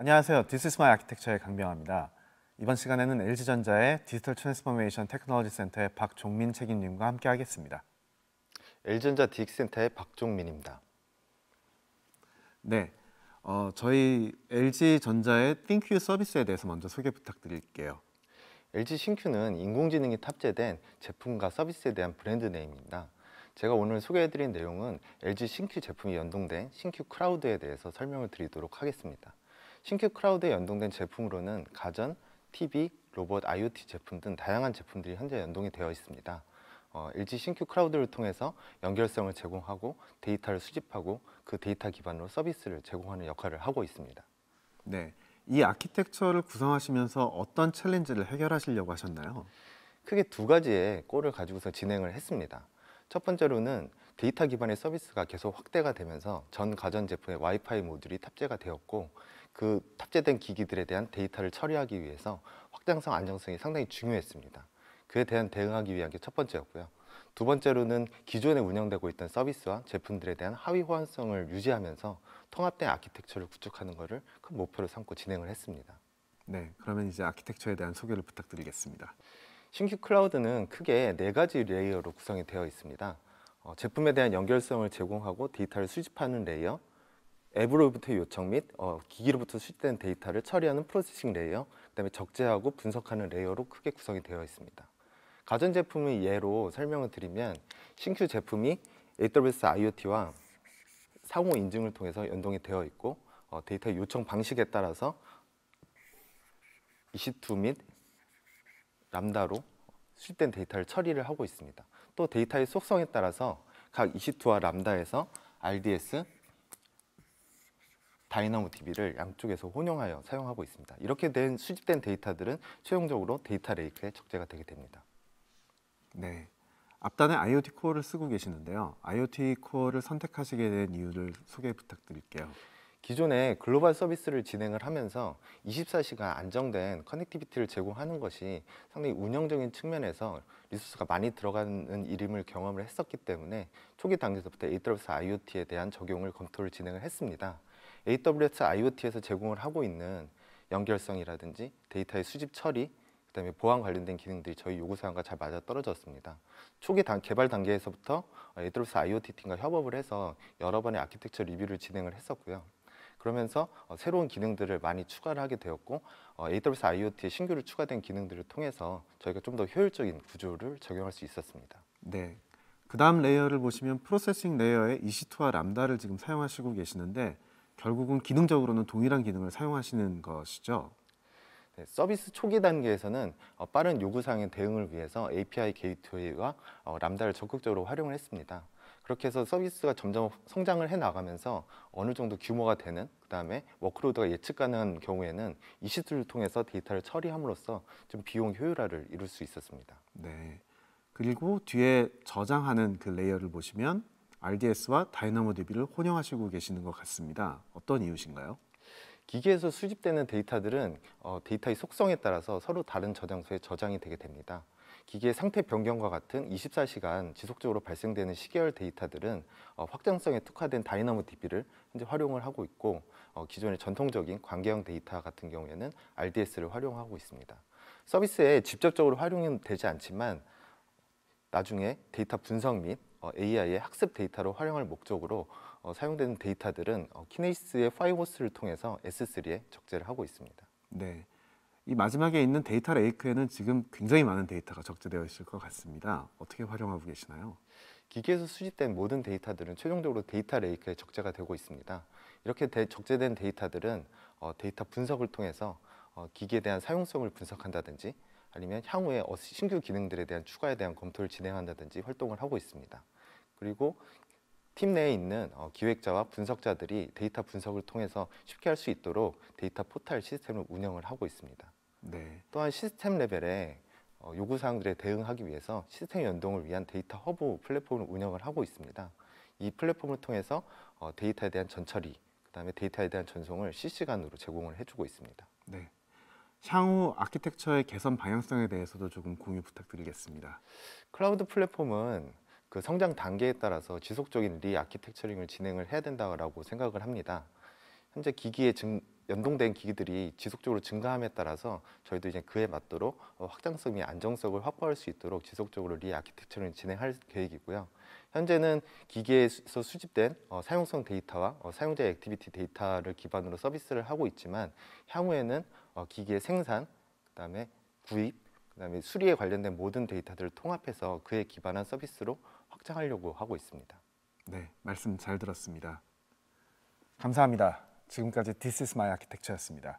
안녕하세요. This is my architecture의 강병화입니다. 이번 시간에는 LG전자의 디지털 트랜스포메이션 테크놀로지 센터의 박종민 책임님과 함께 하겠습니다. LG전자 디익센터의 박종민입니다. 네, 어, 저희 LG전자의 ThinQ 서비스에 대해서 먼저 소개 부탁드릴게요. LG 신큐는 인공지능이 탑재된 제품과 서비스에 대한 브랜드 네임입니다. 제가 오늘 소개해드린 내용은 LG 신큐 제품이 연동된 신큐 크라우드에 대해서 설명을 드리도록 하겠습니다. 신규 크라우드에 연동된 제품으로는 가전, TV, 로봇, IoT 제품 등 다양한 제품들이 현재 연동이 되어 있습니다. 어, LG 신큐 크라우드를 통해서 연결성을 제공하고 데이터를 수집하고 그 데이터 기반으로 서비스를 제공하는 역할을 하고 있습니다. 네, 이 아키텍처를 구성하시면서 어떤 챌린지를 해결하시려고 하셨나요? 크게 두 가지의 골을 가지고서 진행을 했습니다. 첫 번째로는 데이터 기반의 서비스가 계속 확대가 되면서 전 가전 제품에 와이파이 모듈이 탑재가 되었고 그 탑재된 기기들에 대한 데이터를 처리하기 위해서 확장성 안정성이 상당히 중요했습니다. 그에 대한 대응하기 위한 게 첫 번째였고요. 두 번째로는 기존에 운영되고 있던 서비스와 제품들에 대한 하위 호환성을 유지하면서 통합된 아키텍처를 구축하는 것을 큰 목표로 삼고 진행을 했습니다. 네, 그러면 이제 아키텍처에 대한 소개를 부탁드리겠습니다. 신규 클라우드는 크게 네 가지 레이어로 구성이 되어 있습니다. 어, 제품에 대한 연결성을 제공하고 데이터를 수집하는 레이어, 앱으로부터 요청 및 어, 기기로부터 수집된 데이터를 처리하는 프로세싱 레이어, 그다음에 적재하고 분석하는 레이어로 크게 구성이 되어 있습니다. 가전제품의 예로 설명을 드리면 신큐 제품이 AWS IoT와 상호 인증을 통해서 연동이 되어 있고 어, 데이터 요청 방식에 따라서 EC2 및 람다로 수집된 데이터를 처리를 하고 있습니다. 또 데이터의 속성에 따라서 각 EC2와 람다에서 RDS, 다이나모 DB를 양쪽에서 혼용하여 사용하고 있습니다. 이렇게 된 수집된 데이터들은 최종적으로 데이터 레이크에 적재가 되게 됩니다. 네. 앞단에 IoT 코어를 쓰고 계시는데요. IoT 코어를 선택하시게 된 이유를 소개 부탁드릴게요. 기존에 글로벌 서비스를 진행을 하면서 24시간 안정된 커넥티비티를 제공하는 것이 상당히 운영적인 측면에서 리소스가 많이 들어가는 일임을 경험을 했었기 때문에 초기 단계에서부터 AWS IoT에 대한 적용을 검토를 진행을 했습니다. AWS IoT에서 제공을 하고 있는 연결성이라든지 데이터의 수집 처리, 그다음에 보안 관련된 기능들이 저희 요구사항과 잘 맞아 떨어졌습니다. 초기 단, 개발 단계에서부터 AWS IoT 팀과 협업을 해서 여러 번의 아키텍처 리뷰를 진행을 했었고요. 그러면서 어, 새로운 기능들을 많이 추가를 하게 되었고 어, AWS IoT에 신규로 추가된 기능들을 통해서 저희가 좀 더 효율적인 구조를 적용할 수 있었습니다. 네. 그 다음 레이어를 보시면 프로세싱 레이어의 EC2와 람다를 지금 사용하시고 계시는데 결국은 기능적으로는 동일한 기능을 사용하시는 것이죠. 네, 서비스 초기 단계에서는 어, 빠른 요구사항의 대응을 위해서 API 게이트웨이와 어, 람다를 적극적으로 활용을 했습니다. 그렇게 해서 서비스가 점점 성장을 해 나가면서 어느 정도 규모가 되는 그다음에 워크로드가 예측 가능한 경우에는 이 시트를 통해서 데이터를 처리함으로써 좀 비용 효율화를 이룰 수 있었습니다. 네. 그리고 뒤에 저장하는 그 레이어를 보시면 RDS와 다이나모DB를 혼용하시고 계시는 것 같습니다. 어떤 이유신가요? 기계에서 수집되는 데이터들은 어, 데이터의 속성에 따라서 서로 다른 저장소에 저장이 되게 됩니다. 기계의 상태 변경과 같은 24시간 지속적으로 발생되는 시계열 데이터들은 어, 확장성에 특화된 다이나모 DB를 현재 활용을 하고 있고 어, 기존의 전통적인 관계형 데이터 같은 경우에는 RDS를 활용하고 있습니다. 서비스에 직접적으로 활용되지 않지만 나중에 데이터 분석 및 어, AI의 학습 데이터로 활용할 목적으로 어, 사용되는 데이터들은 어, 키네이스의 파이버스를 통해서 S3에 적재를 하고 있습니다. 네. 이 마지막에 있는 데이터 레이크에는 지금 굉장히 많은 데이터가 적재되어 있을 것 같습니다. 어떻게 활용하고 계시나요? 기계에서 수집된 모든 데이터들은 최종적으로 데이터 레이크에 적재가 되고 있습니다. 이렇게 데, 적재된 데이터들은 어, 데이터 분석을 통해서 어, 기기에 대한 사용성을 분석한다든지 아니면 향후에 신규 기능들에 대한 추가에 대한 검토를 진행한다든지 활동을 하고 있습니다. 그리고 팀 내에 있는 어, 기획자와 분석자들이 데이터 분석을 통해서 쉽게 할 수 있도록 데이터 포탈 시스템을 운영을 하고 있습니다. 네. 또한 시스템 레벨의 어, 요구사항들에 대응하기 위해서 시스템 연동을 위한 데이터 허브 플랫폼을 운영을 하고 있습니다. 이 플랫폼을 통해서 어, 데이터에 대한 전처리, 그 다음에 데이터에 대한 전송을 실시간으로 제공을 해주고 있습니다. 네. 향후 아키텍처의 개선 방향성에 대해서도 조금 공유 부탁드리겠습니다. 클라우드 플랫폼은 그 성장 단계에 따라서 지속적인 리아키텍처링을 진행을 해야 된다고 생각을 합니다. 현재 기기에 증, 연동된 기기들이 지속적으로 증가함에 따라서 저희도 이제 그에 맞도록 어, 확장성이 안정성을 확보할 수 있도록 지속적으로 리아키텍처를 진행할 계획이고요. 현재는 기기에서 수집된 어, 사용성 데이터와 어, 사용자의 액티비티 데이터를 기반으로 서비스를 하고 있지만 향후에는 어, 기기의 생산, 그다음에 구입, 그다음에 수리에 관련된 모든 데이터들을 통합해서 그에 기반한 서비스로 확장하려고 하고 있습니다. 네, 말씀 잘 들었습니다. 감사합니다. 지금까지 This is my architecture였습니다.